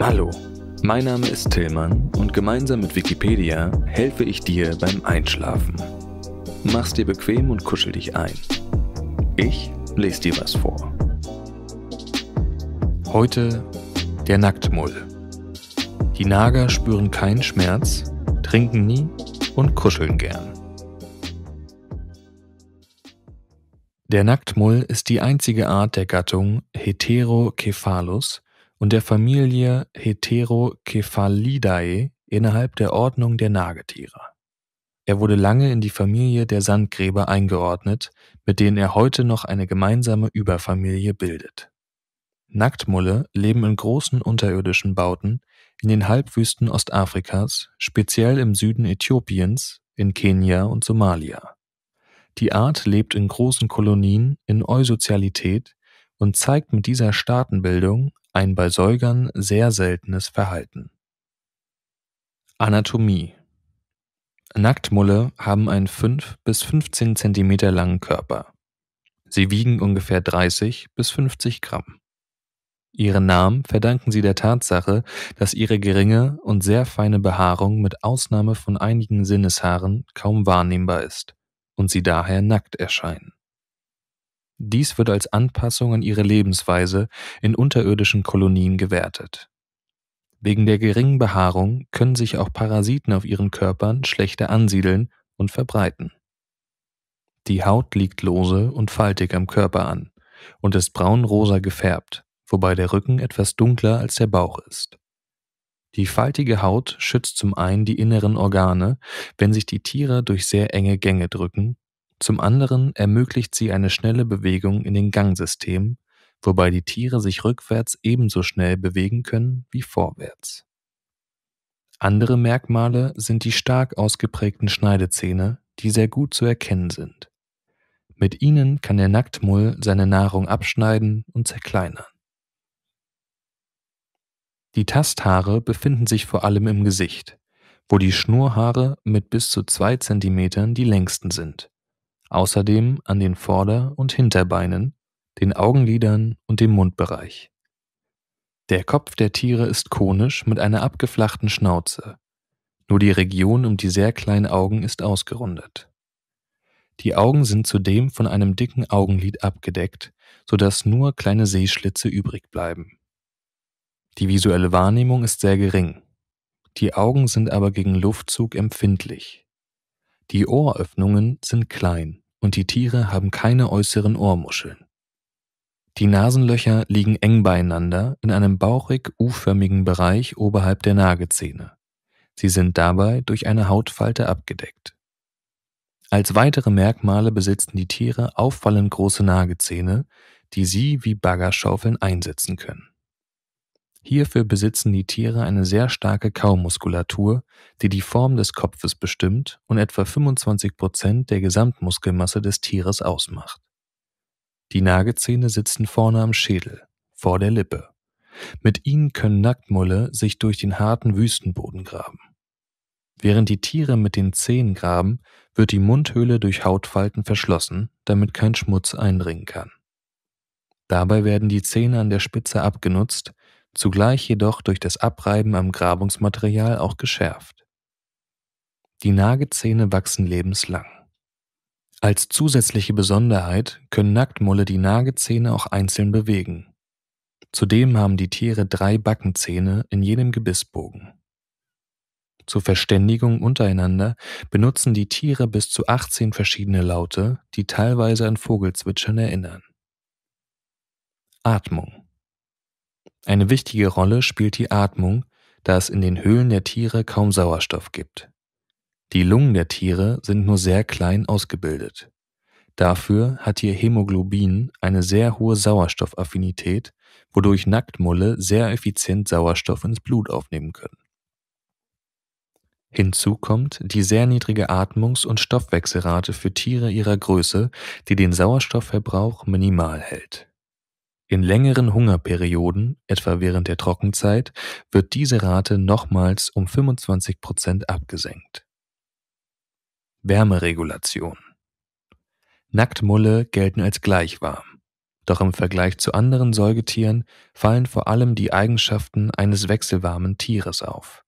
Hallo, mein Name ist Tillmann und gemeinsam mit Wikipedia helfe ich dir beim Einschlafen. Mach's dir bequem und kuschel dich ein. Ich lese dir was vor. Heute der Nacktmull. Die Nager spüren keinen Schmerz, trinken nie und kuscheln gern. Der Nacktmull ist die einzige Art der Gattung Heterocephalus und der Familie Heterocephalidae innerhalb der Ordnung der Nagetiere. Er wurde lange in die Familie der Sandgräber eingeordnet, mit denen er heute noch eine gemeinsame Überfamilie bildet. Nacktmulle leben in großen unterirdischen Bauten, in den Halbwüsten Ostafrikas, speziell im Süden Äthiopiens, in Kenia und Somalia. Die Art lebt in großen Kolonien in Eusozialität und zeigt mit dieser Staatenbildung ein bei Säugern sehr seltenes Verhalten. Anatomie Nacktmulle haben einen 5 bis 15 cm langen Körper. Sie wiegen ungefähr 30 bis 50 Gramm. Ihren Namen verdanken sie der Tatsache, dass ihre geringe und sehr feine Behaarung mit Ausnahme von einigen Sinneshaaren kaum wahrnehmbar ist und sie daher nackt erscheinen. Dies wird als Anpassung an ihre Lebensweise in unterirdischen Kolonien gewertet. Wegen der geringen Behaarung können sich auch Parasiten auf ihren Körpern schlechter ansiedeln und verbreiten. Die Haut liegt lose und faltig am Körper an und ist braunrosa gefärbt, wobei der Rücken etwas dunkler als der Bauch ist. Die faltige Haut schützt zum einen die inneren Organe, wenn sich die Tiere durch sehr enge Gänge drücken, zum anderen ermöglicht sie eine schnelle Bewegung in den Gangsystemen, wobei die Tiere sich rückwärts ebenso schnell bewegen können wie vorwärts. Andere Merkmale sind die stark ausgeprägten Schneidezähne, die sehr gut zu erkennen sind. Mit ihnen kann der Nacktmull seine Nahrung abschneiden und zerkleinern. Die Tasthaare befinden sich vor allem im Gesicht, wo die Schnurhaare mit bis zu zwei Zentimetern die längsten sind, außerdem an den Vorder- und Hinterbeinen, den Augenlidern und dem Mundbereich. Der Kopf der Tiere ist konisch mit einer abgeflachten Schnauze. Nur die Region um die sehr kleinen Augen ist ausgerundet. Die Augen sind zudem von einem dicken Augenlid abgedeckt, sodass nur kleine Sehschlitze übrig bleiben. Die visuelle Wahrnehmung ist sehr gering. Die Augen sind aber gegen Luftzug empfindlich. Die Ohröffnungen sind klein und die Tiere haben keine äußeren Ohrmuscheln. Die Nasenlöcher liegen eng beieinander in einem bauchig U-förmigen Bereich oberhalb der Nagezähne. Sie sind dabei durch eine Hautfalte abgedeckt. Als weitere Merkmale besitzen die Tiere auffallend große Nagezähne, die sie wie Baggerschaufeln einsetzen können. Hierfür besitzen die Tiere eine sehr starke Kaumuskulatur, die die Form des Kopfes bestimmt und etwa 25 Prozent der Gesamtmuskelmasse des Tieres ausmacht. Die Nagezähne sitzen vorne am Schädel, vor der Lippe. Mit ihnen können Nacktmulle sich durch den harten Wüstenboden graben. Während die Tiere mit den Zähnen graben, wird die Mundhöhle durch Hautfalten verschlossen, damit kein Schmutz eindringen kann. Dabei werden die Zähne an der Spitze abgenutzt, zugleich jedoch durch das Abreiben am Grabungsmaterial auch geschärft. Die Nagezähne wachsen lebenslang. Als zusätzliche Besonderheit können Nacktmulle die Nagezähne auch einzeln bewegen. Zudem haben die Tiere drei Backenzähne in jedem Gebissbogen. Zur Verständigung untereinander benutzen die Tiere bis zu 18 verschiedene Laute, die teilweise an Vogelzwitschern erinnern. Atmung. Eine wichtige Rolle spielt die Atmung, da es in den Höhlen der Tiere kaum Sauerstoff gibt. Die Lungen der Tiere sind nur sehr klein ausgebildet. Dafür hat ihr Hämoglobin eine sehr hohe Sauerstoffaffinität, wodurch Nacktmulle sehr effizient Sauerstoff ins Blut aufnehmen können. Hinzu kommt die sehr niedrige Atmungs- und Stoffwechselrate für Tiere ihrer Größe, die den Sauerstoffverbrauch minimal hält. In längeren Hungerperioden, etwa während der Trockenzeit, wird diese Rate nochmals um 25 Prozent abgesenkt. Wärmeregulation Nacktmulle gelten als gleich warm. Doch im Vergleich zu anderen Säugetieren fallen vor allem die Eigenschaften eines wechselwarmen Tieres auf.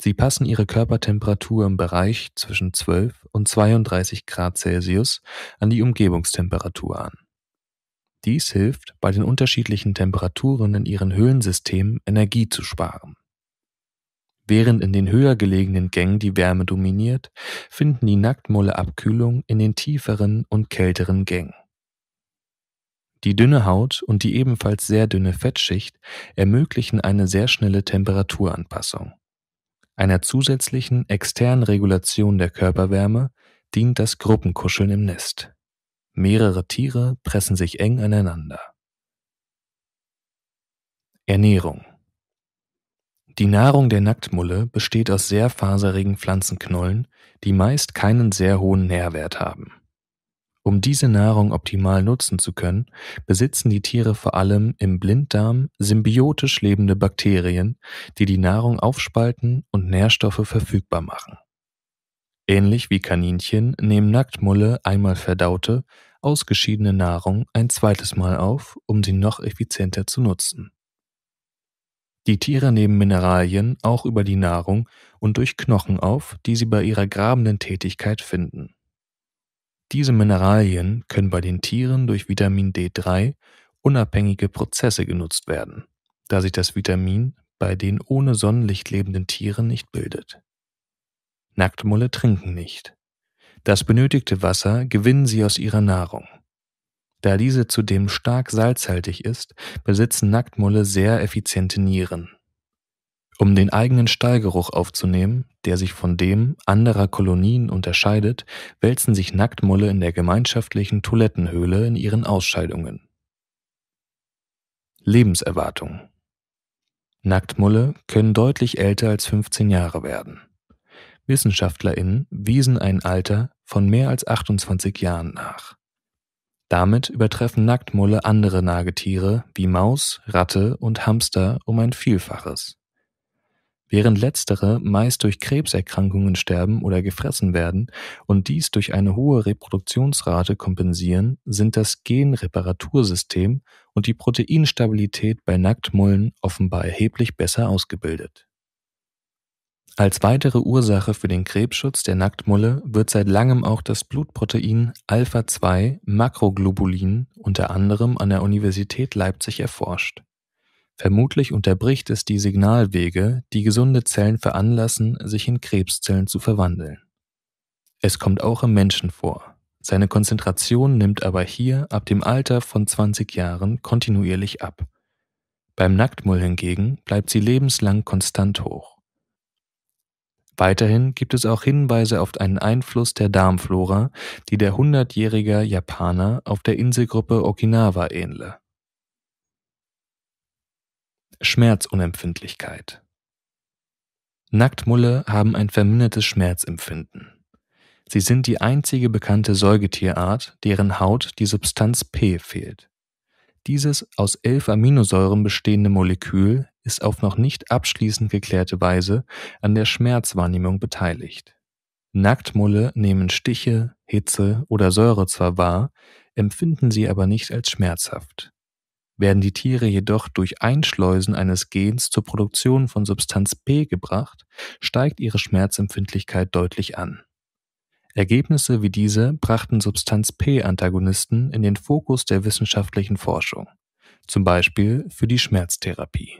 Sie passen ihre Körpertemperatur im Bereich zwischen 12 und 32 Grad Celsius an die Umgebungstemperatur an. Dies hilft, bei den unterschiedlichen Temperaturen in ihren Höhlensystemen Energie zu sparen. Während in den höher gelegenen Gängen die Wärme dominiert, finden die Nacktmulle Abkühlung in den tieferen und kälteren Gängen. Die dünne Haut und die ebenfalls sehr dünne Fettschicht ermöglichen eine sehr schnelle Temperaturanpassung. Einer zusätzlichen externen Regulation der Körperwärme dient das Gruppenkuscheln im Nest. Mehrere Tiere pressen sich eng aneinander. Ernährung Die Nahrung der Nacktmulle besteht aus sehr faserigen Pflanzenknollen, die meist keinen sehr hohen Nährwert haben. Um diese Nahrung optimal nutzen zu können, besitzen die Tiere vor allem im Blinddarm symbiotisch lebende Bakterien, die die Nahrung aufspalten und Nährstoffe verfügbar machen. Ähnlich wie Kaninchen nehmen Nacktmulle einmal verdaute, ausgeschiedene Nahrung ein zweites Mal auf, um sie noch effizienter zu nutzen. Die Tiere nehmen Mineralien auch über die Nahrung und durch Knochen auf, die sie bei ihrer grabenden Tätigkeit finden. Diese Mineralien können bei den Tieren durch Vitamin D3 unabhängige Prozesse genutzt werden, da sich das Vitamin bei den ohne Sonnenlicht lebenden Tieren nicht bildet. Nacktmulle trinken nicht. Das benötigte Wasser gewinnen sie aus ihrer Nahrung. Da diese zudem stark salzhaltig ist, besitzen Nacktmulle sehr effiziente Nieren. Um den eigenen Stallgeruch aufzunehmen, der sich von dem anderer Kolonien unterscheidet, wälzen sich Nacktmulle in der gemeinschaftlichen Toilettenhöhle in ihren Ausscheidungen. Lebenserwartung Nacktmulle können deutlich älter als 15 Jahre werden. WissenschaftlerInnen wiesen ein Alter von mehr als 28 Jahren nach. Damit übertreffen Nacktmulle andere Nagetiere wie Maus, Ratte und Hamster um ein Vielfaches. Während letztere meist durch Krebserkrankungen sterben oder gefressen werden und dies durch eine hohe Reproduktionsrate kompensieren, sind das Genreparatursystem und die Proteinstabilität bei Nacktmullen offenbar erheblich besser ausgebildet. Als weitere Ursache für den Krebsschutz der Nacktmulle wird seit langem auch das Blutprotein alpha 2 makroglobulin unter anderem an der Universität Leipzig erforscht. Vermutlich unterbricht es die Signalwege, die gesunde Zellen veranlassen, sich in Krebszellen zu verwandeln. Es kommt auch im Menschen vor. Seine Konzentration nimmt aber hier ab dem Alter von 20 Jahren kontinuierlich ab. Beim Nacktmull hingegen bleibt sie lebenslang konstant hoch. Weiterhin gibt es auch Hinweise auf einen Einfluss der Darmflora, die der hundertjähriger Japaner auf der Inselgruppe Okinawa ähnle. Schmerzunempfindlichkeit Nacktmulle haben ein vermindertes Schmerzempfinden. Sie sind die einzige bekannte Säugetierart, deren Haut die Substanz P fehlt. Dieses aus elf Aminosäuren bestehende Molekül ist auf noch nicht abschließend geklärte Weise an der Schmerzwahrnehmung beteiligt. Nacktmulle nehmen Stiche, Hitze oder Säure zwar wahr, empfinden sie aber nicht als schmerzhaft. Werden die Tiere jedoch durch Einschleusen eines Gens zur Produktion von Substanz P gebracht, steigt ihre Schmerzempfindlichkeit deutlich an. Ergebnisse wie diese brachten Substanz P-Antagonisten in den Fokus der wissenschaftlichen Forschung, zum Beispiel für die Schmerztherapie.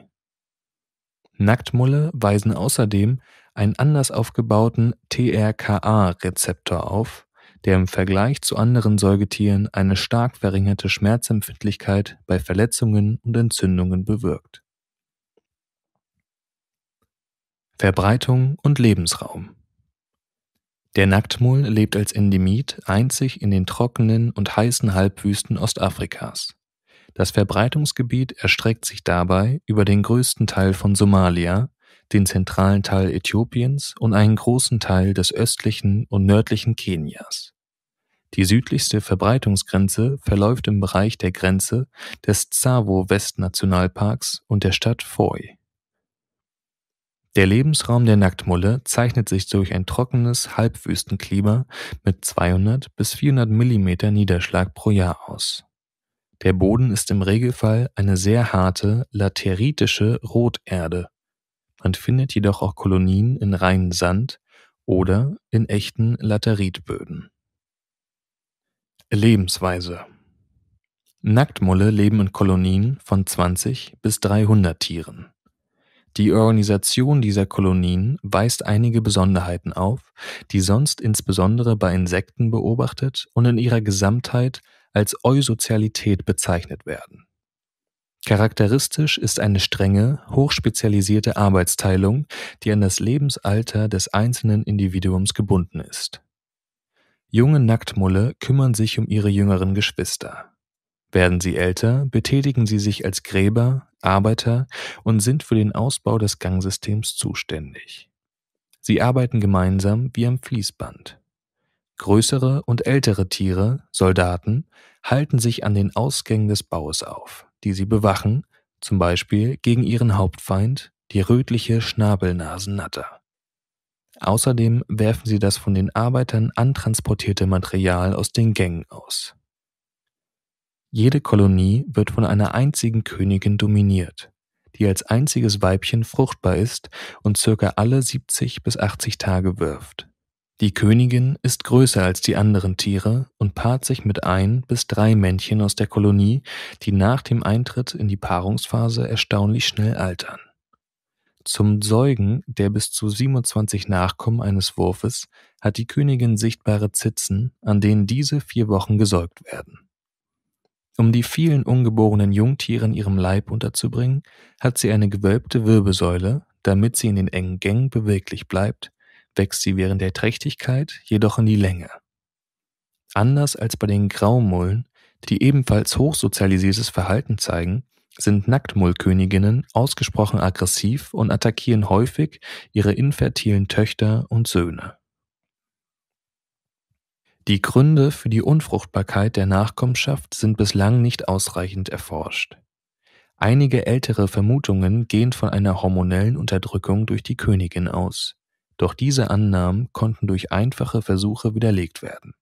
Nacktmulle weisen außerdem einen anders aufgebauten TRKA-Rezeptor auf, der im Vergleich zu anderen Säugetieren eine stark verringerte Schmerzempfindlichkeit bei Verletzungen und Entzündungen bewirkt. Verbreitung und Lebensraum Der Nacktmull lebt als Endemit einzig in den trockenen und heißen Halbwüsten Ostafrikas. Das Verbreitungsgebiet erstreckt sich dabei über den größten Teil von Somalia, den zentralen Teil Äthiopiens und einen großen Teil des östlichen und nördlichen Kenias. Die südlichste Verbreitungsgrenze verläuft im Bereich der Grenze des Tsavo-Westnationalparks und der Stadt Foy. Der Lebensraum der Nacktmulle zeichnet sich durch ein trockenes Halbwüstenklima mit 200 bis 400 Millimeter Niederschlag pro Jahr aus. Der Boden ist im Regelfall eine sehr harte lateritische Roterde. Man findet jedoch auch Kolonien in reinen Sand oder in echten Lateritböden. Lebensweise Nacktmulle leben in Kolonien von 20 bis 300 Tieren. Die Organisation dieser Kolonien weist einige Besonderheiten auf, die sonst insbesondere bei Insekten beobachtet und in ihrer Gesamtheit als Eusozialität bezeichnet werden. Charakteristisch ist eine strenge, hochspezialisierte Arbeitsteilung, die an das Lebensalter des einzelnen Individuums gebunden ist. Junge Nacktmulle kümmern sich um ihre jüngeren Geschwister. Werden sie älter, betätigen sie sich als Gräber, Arbeiter und sind für den Ausbau des Gangsystems zuständig. Sie arbeiten gemeinsam wie am Fließband. Größere und ältere Tiere, Soldaten, halten sich an den Ausgängen des Baues auf, die sie bewachen, zum Beispiel gegen ihren Hauptfeind, die rötliche Schnabelnasennatter. Außerdem werfen sie das von den Arbeitern antransportierte Material aus den Gängen aus. Jede Kolonie wird von einer einzigen Königin dominiert, die als einziges Weibchen fruchtbar ist und circa alle 70 bis 80 Tage wirft. Die Königin ist größer als die anderen Tiere und paart sich mit ein bis drei Männchen aus der Kolonie, die nach dem Eintritt in die Paarungsphase erstaunlich schnell altern. Zum Säugen der bis zu 27 Nachkommen eines Wurfes hat die Königin sichtbare Zitzen, an denen diese vier Wochen gesäugt werden. Um die vielen ungeborenen Jungtiere in ihrem Leib unterzubringen, hat sie eine gewölbte Wirbelsäule, damit sie in den engen Gängen beweglich bleibt wächst sie während der Trächtigkeit jedoch in die Länge. Anders als bei den Graumullen, die ebenfalls hochsozialisiertes Verhalten zeigen, sind Nacktmullköniginnen ausgesprochen aggressiv und attackieren häufig ihre infertilen Töchter und Söhne. Die Gründe für die Unfruchtbarkeit der Nachkommenschaft sind bislang nicht ausreichend erforscht. Einige ältere Vermutungen gehen von einer hormonellen Unterdrückung durch die Königin aus, doch diese Annahmen konnten durch einfache Versuche widerlegt werden.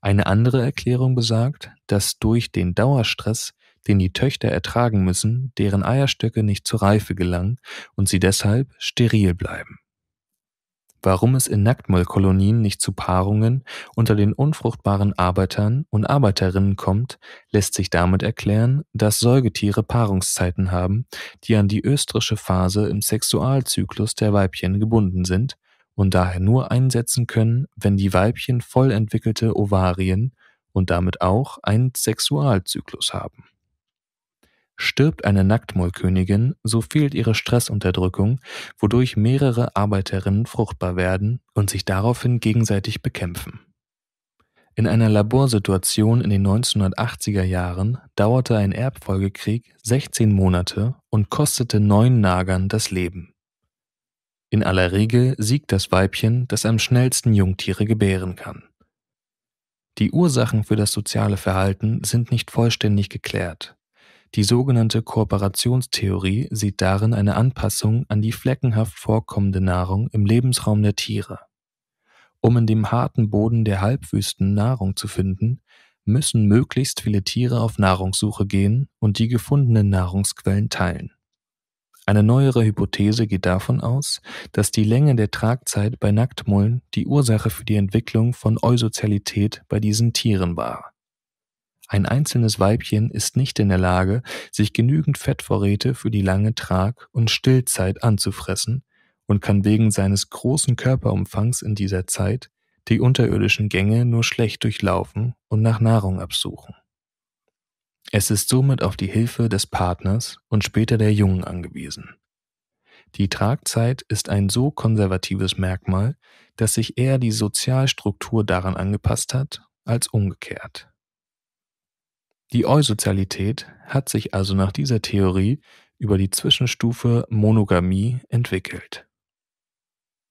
Eine andere Erklärung besagt, dass durch den Dauerstress, den die Töchter ertragen müssen, deren Eierstöcke nicht zur Reife gelangen und sie deshalb steril bleiben warum es in Nacktmollkolonien nicht zu Paarungen unter den unfruchtbaren Arbeitern und Arbeiterinnen kommt, lässt sich damit erklären, dass Säugetiere Paarungszeiten haben, die an die östrische Phase im Sexualzyklus der Weibchen gebunden sind und daher nur einsetzen können, wenn die Weibchen voll entwickelte Ovarien und damit auch einen Sexualzyklus haben Stirbt eine Nacktmullkönigin, so fehlt ihre Stressunterdrückung, wodurch mehrere Arbeiterinnen fruchtbar werden und sich daraufhin gegenseitig bekämpfen. In einer Laborsituation in den 1980er Jahren dauerte ein Erbfolgekrieg 16 Monate und kostete neun Nagern das Leben. In aller Regel siegt das Weibchen, das am schnellsten Jungtiere gebären kann. Die Ursachen für das soziale Verhalten sind nicht vollständig geklärt. Die sogenannte Kooperationstheorie sieht darin eine Anpassung an die fleckenhaft vorkommende Nahrung im Lebensraum der Tiere. Um in dem harten Boden der Halbwüsten Nahrung zu finden, müssen möglichst viele Tiere auf Nahrungssuche gehen und die gefundenen Nahrungsquellen teilen. Eine neuere Hypothese geht davon aus, dass die Länge der Tragzeit bei Nacktmullen die Ursache für die Entwicklung von Eusozialität bei diesen Tieren war ein einzelnes Weibchen ist nicht in der Lage, sich genügend Fettvorräte für die lange Trag- und Stillzeit anzufressen und kann wegen seines großen Körperumfangs in dieser Zeit die unterirdischen Gänge nur schlecht durchlaufen und nach Nahrung absuchen. Es ist somit auf die Hilfe des Partners und später der Jungen angewiesen. Die Tragzeit ist ein so konservatives Merkmal, dass sich eher die Sozialstruktur daran angepasst hat als umgekehrt. Die Eusozialität hat sich also nach dieser Theorie über die Zwischenstufe Monogamie entwickelt.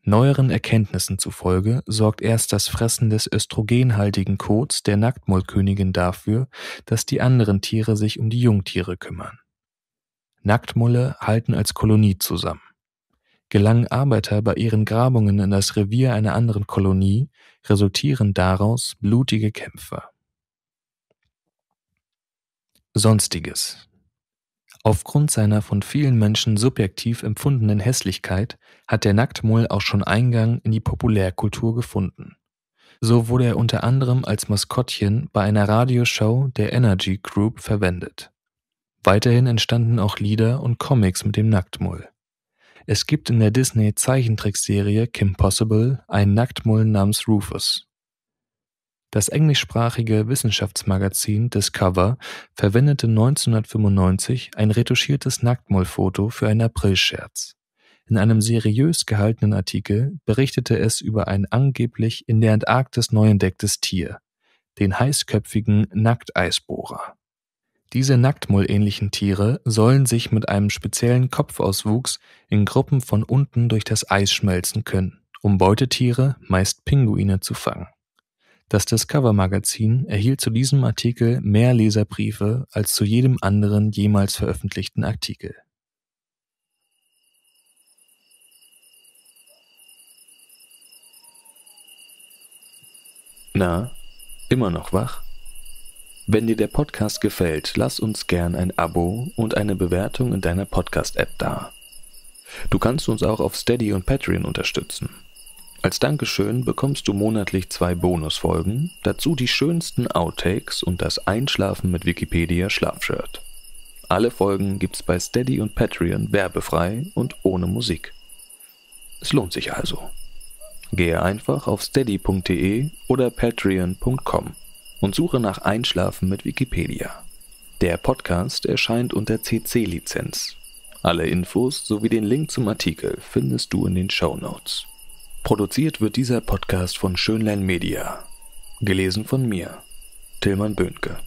Neueren Erkenntnissen zufolge sorgt erst das Fressen des östrogenhaltigen Kots der Nacktmullkönigin dafür, dass die anderen Tiere sich um die Jungtiere kümmern. Nacktmulle halten als Kolonie zusammen. Gelangen Arbeiter bei ihren Grabungen in das Revier einer anderen Kolonie, resultieren daraus blutige Kämpfe. Sonstiges. Aufgrund seiner von vielen Menschen subjektiv empfundenen Hässlichkeit hat der Nacktmull auch schon Eingang in die Populärkultur gefunden. So wurde er unter anderem als Maskottchen bei einer Radioshow der Energy Group verwendet. Weiterhin entstanden auch Lieder und Comics mit dem Nacktmull. Es gibt in der Disney Zeichentrickserie Kim Possible einen Nacktmull namens Rufus. Das englischsprachige Wissenschaftsmagazin Discover verwendete 1995 ein retuschiertes Nacktmollfoto für einen Aprilscherz. In einem seriös gehaltenen Artikel berichtete es über ein angeblich in der Antarktis neu entdecktes Tier, den heißköpfigen Nackteisbohrer. Diese nacktmull Tiere sollen sich mit einem speziellen Kopfauswuchs in Gruppen von unten durch das Eis schmelzen können, um Beutetiere, meist Pinguine, zu fangen. Das Discover-Magazin erhielt zu diesem Artikel mehr Leserbriefe als zu jedem anderen jemals veröffentlichten Artikel. Na, immer noch wach? Wenn dir der Podcast gefällt, lass uns gern ein Abo und eine Bewertung in deiner Podcast-App da. Du kannst uns auch auf Steady und Patreon unterstützen. Als Dankeschön bekommst du monatlich zwei Bonusfolgen, dazu die schönsten Outtakes und das Einschlafen mit Wikipedia Schlafshirt. Alle Folgen gibt's bei Steady und Patreon werbefrei und ohne Musik. Es lohnt sich also. Gehe einfach auf steady.de oder patreon.com und suche nach Einschlafen mit Wikipedia. Der Podcast erscheint unter CC-Lizenz. Alle Infos sowie den Link zum Artikel findest du in den Show Notes. Produziert wird dieser Podcast von Schönlein Media. Gelesen von mir, Tilman Böhnke.